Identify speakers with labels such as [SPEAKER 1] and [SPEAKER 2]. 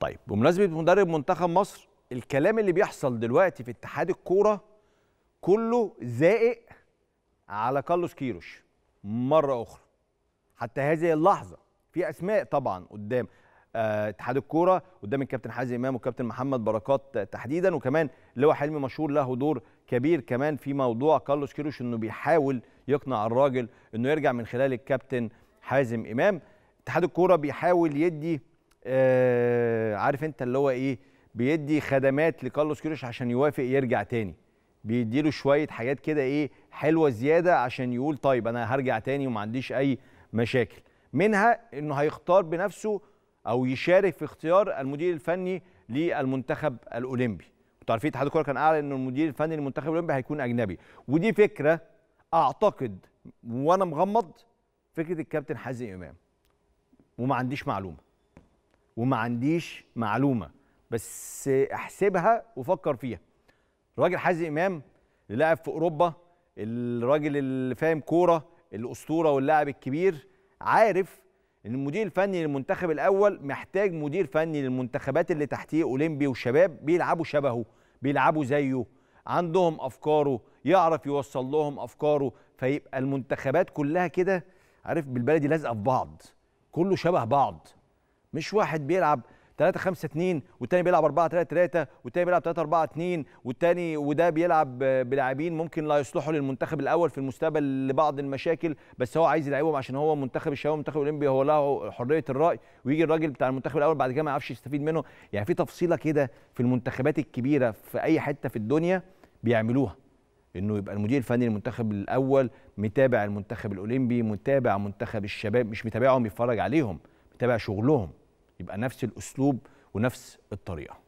[SPEAKER 1] طيب بمناسبه مدرب منتخب مصر الكلام اللي بيحصل دلوقتي في اتحاد الكوره كله زائق على كارلوس كيروش مره اخرى حتى هذه اللحظه في اسماء طبعا قدام آه، اتحاد الكوره قدام الكابتن حازم امام والكابتن محمد بركات تحديدا وكمان لواء حلمي مشهور له دور كبير كمان في موضوع كارلوس كيروش انه بيحاول يقنع الراجل انه يرجع من خلال الكابتن حازم امام اتحاد الكوره بيحاول يدي آه، عارف انت اللي هو ايه بيدي خدمات لكارلوس كيروش عشان يوافق يرجع تاني بيديله شويه حاجات كده ايه حلوه زياده عشان يقول طيب انا هرجع تاني وما عنديش اي مشاكل منها انه هيختار بنفسه او يشارك في اختيار المدير الفني للمنتخب الاولمبي انتوا عارفين اتحاد الكوره كان اعلن ان المدير الفني للمنتخب الاولمبي هيكون اجنبي ودي فكره اعتقد وانا مغمض فكره الكابتن حازم امام وما عنديش معلومه وما عنديش معلومه بس احسبها وفكر فيها الراجل حازم امام اللي لعب في اوروبا الراجل اللي فاهم كوره الاسطوره واللاعب الكبير عارف ان المدير الفني للمنتخب الاول محتاج مدير فني للمنتخبات اللي تحتيه اولمبي وشباب بيلعبوا شبهه بيلعبوا زيه عندهم افكاره يعرف يوصل لهم افكاره فيبقى المنتخبات كلها كده عارف بالبلدي لازقه في بعض كله شبه بعض مش واحد بيلعب 3 5 2 والتاني بيلعب 4 3 3 والتاني بيلعب 3 4 2 والتاني وده بيلعب بلاعبين ممكن لا يصلحوا للمنتخب الاول في المستقبل لبعض المشاكل بس هو عايز يلعبهم عشان هو منتخب الشباب المنتخب الاولمبي هو له حريه الراي ويجي الراجل بتاع المنتخب الاول بعد كده ما يعرفش يستفيد منه يعني في تفصيله كده في المنتخبات الكبيره في اي حته في الدنيا بيعملوها انه يبقى المدير الفني للمنتخب الاول متابع المنتخب الاولمبي متابع منتخب الشباب مش متابعهم بيتفرج عليهم متابع شغلهم يبقى نفس الاسلوب ونفس الطريقه